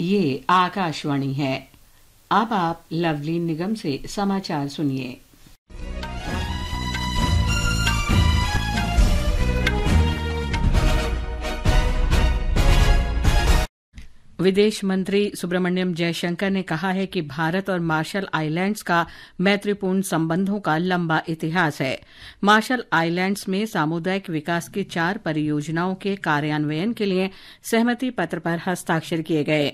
ये आकाशवाणी है अब आप लवली निगम से समाचार सुनिए विदेश मंत्री सुब्रमण्यम जयशंकर ने कहा है कि भारत और मार्शल आइलैंड्स का मैत्रीपूर्ण संबंधों का लंबा इतिहास है मार्शल आइलैंड्स में सामुदायिक विकास की चार परियोजनाओं के कार्यान्वयन के लिए सहमति पत्र पर हस्ताक्षर किए गए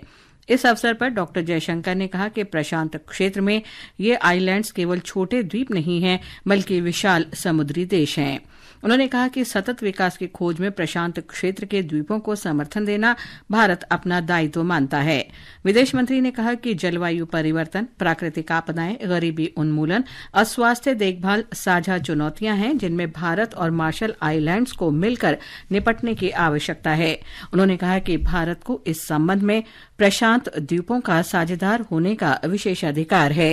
इस अवसर पर डॉक्टर जयशंकर ने कहा कि प्रशांत क्षेत्र में ये आइलैंड्स केवल छोटे द्वीप नहीं हैं बल्कि विशाल समुद्री देश हैं उन्होंने कहा कि सतत विकास की खोज में प्रशांत क्षेत्र के द्वीपों को समर्थन देना भारत अपना दायित्व मानता है विदेश मंत्री ने कहा कि जलवायु परिवर्तन प्राकृतिक आपदाएं गरीबी उन्मूलन और स्वास्थ्य देखभाल साझा चुनौतियां हैं जिनमें भारत और मार्शल आइलैंड्स को मिलकर निपटने की आवश्यकता है उन्होंने कहा कि भारत को इस संबंध में प्रशांत सात द्वीपों का साझेदार होने का विशेषाधिकार है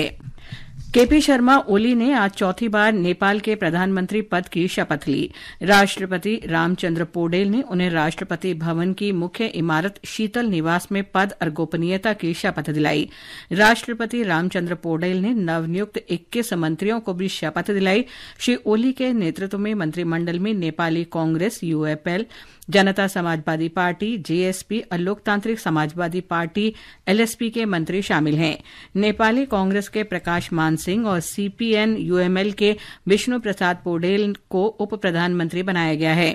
केपी शर्मा ओली ने आज चौथी बार नेपाल के प्रधानमंत्री पद की शपथ ली राष्ट्रपति रामचंद्र पोडेल ने उन्हें राष्ट्रपति भवन की मुख्य इमारत शीतल निवास में पद और गोपनीयता की शपथ दिलाई राष्ट्रपति रामचंद्र पोडेल ने नवनियुक्त इक्कीस मंत्रियों को भी शपथ दिलाई श्री ओली के नेतृत्व में मंत्रिमंडल में नेपाली कांग्रेस यूएपएल जनता समाजवादी पार्टी जेएसपी और लोकतांत्रिक समाजवादी पार्टी एलएसपी के मंत्री शामिल हैं नेपाली कांग्रेस के प्रकाश मानस सिंह और सीपीएन यूएमएल के विष्णु प्रसाद पोडेल को उप प्रधानमंत्री बनाया गया है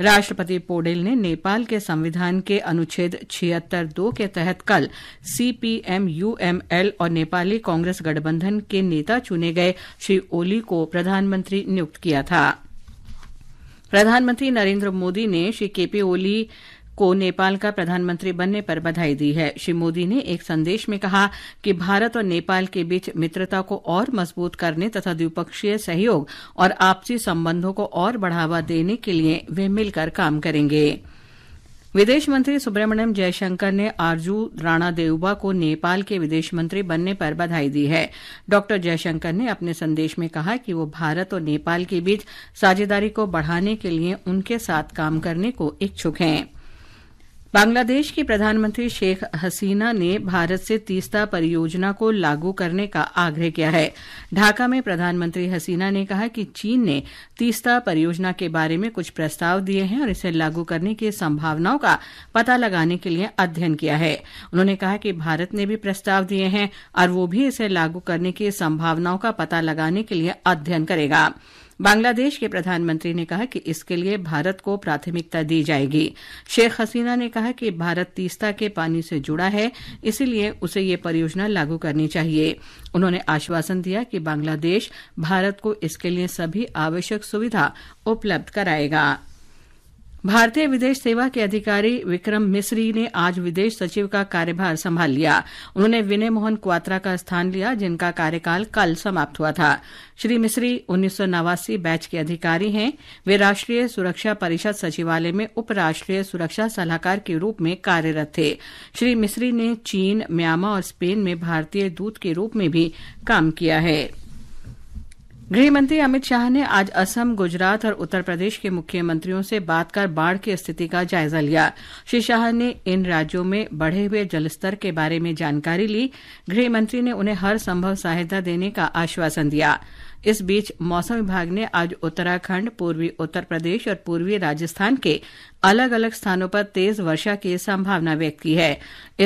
राष्ट्रपति पोडेल ने नेपाल के संविधान के अनुच्छेद छिहत्तर दो के तहत कल सीपीएम यूएमएल और नेपाली कांग्रेस गठबंधन के नेता चुने गए श्री ओली को प्रधानमंत्री नियुक्त किया था प्रधानमंत्री नरेंद्र मोदी ने श्री केपी ओली को नेपाल का प्रधानमंत्री बनने पर बधाई दी है श्री मोदी ने एक संदेश में कहा कि भारत और नेपाल के बीच मित्रता को और मजबूत करने तथा द्विपक्षीय सहयोग और आपसी संबंधों को और बढ़ावा देने के लिए वे मिलकर काम करेंगे विदेश मंत्री सुब्रमण्यम जयशंकर ने आरजू राणा देउबा को नेपाल के विदेश मंत्री बनने पर बधाई दी है डॉ जयशंकर ने अपने संदेश में कहा कि वो भारत और नेपाल के बीच साझेदारी को बढ़ाने के लिए उनके साथ काम करने को इच्छुक हैं बांग्लादेश की प्रधानमंत्री शेख हसीना ने भारत से तीस्ता परियोजना को लागू करने का आग्रह किया है ढाका में प्रधानमंत्री हसीना ने कहा कि चीन ने तीस्ता परियोजना के बारे में कुछ प्रस्ताव दिए हैं और इसे लागू करने की संभावनाओं का पता लगाने के लिए अध्ययन किया है उन्होंने कहा कि भारत ने भी प्रस्ताव दिए हैं और वो भी इसे लागू करने की संभावनाओं का पता लगाने के लिए अध्ययन करेगा बांग्लादेश के प्रधानमंत्री ने कहा कि इसके लिए भारत को प्राथमिकता दी जाएगी शेख हसीना ने कहा कि भारत तीस्ता के पानी से जुड़ा है इसीलिए उसे ये परियोजना लागू करनी चाहिए उन्होंने आश्वासन दिया कि बांग्लादेश भारत को इसके लिए सभी आवश्यक सुविधा उपलब्ध कराएगा भारतीय विदेश सेवा के अधिकारी विक्रम मिश्री ने आज विदेश सचिव का कार्यभार संभाल लिया उन्होंने विनय मोहन क्वात्रा का स्थान लिया जिनका कार्यकाल कल समाप्त हुआ था श्री मिश्री उन्नीस बैच के अधिकारी हैं वे राष्ट्रीय सुरक्षा परिषद सचिवालय में उपराष्ट्रीय सुरक्षा सलाहकार के रूप में कार्यरत थे श्री मिश्री ने चीन म्यांमा और स्पेन में भारतीय दूत के रूप में भी काम किया है गृहमंत्री अमित शाह ने आज असम गुजरात और उत्तर प्रदेश के मुख्यमंत्रियों से बात कर बाढ़ की स्थिति का जायजा लिया श्री शाह ने इन राज्यों में बढ़े हुए जलस्तर के बारे में जानकारी ली गृहमंत्री ने उन्हें हर संभव सहायता देने का आश्वासन दिया इस बीच मौसम विभाग ने आज उत्तराखंड पूर्वी उत्तर प्रदेश और पूर्वी राजस्थान के अलग अलग स्थानों पर तेज वर्षा की संभावना व्यक्त की है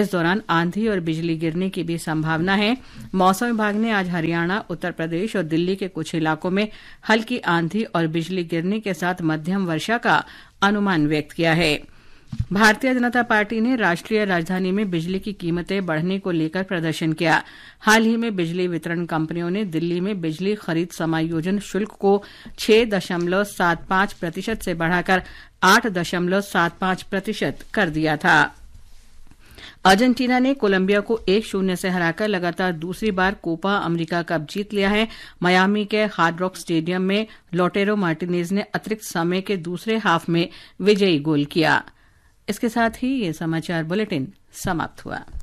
इस दौरान आंधी और बिजली गिरने की भी संभावना है मौसम विभाग ने आज हरियाणा उत्तर प्रदेश और दिल्ली के कुछ इलाकों में हल्की आंधी और बिजली गिरने के साथ मध्यम वर्षा का अनुमान व्यक्त किया है भारतीय जनता पार्टी ने राष्ट्रीय राजधानी में बिजली की कीमतें बढ़ने को लेकर प्रदर्शन किया हाल ही में बिजली वितरण कंपनियों ने दिल्ली में बिजली खरीद समायोजन शुल्क को छह दशमलव सात पांच प्रतिशत से बढ़ाकर आठ दशमलव सात पांच प्रतिशत कर दिया था अर्जेंटीना ने कोलंबिया को एक शून्य से हराकर लगातार दूसरी बार कोपा अमेरिका कप जीत लिया है मयामी के हार्ड रॉक स्टेडियम में लोटेरो मार्टिनेज ने अतिरिक्त समय के दूसरे हाफ में विजयी गोल किया इसके साथ ही ये समाचार बुलेटिन समाप्त हुआ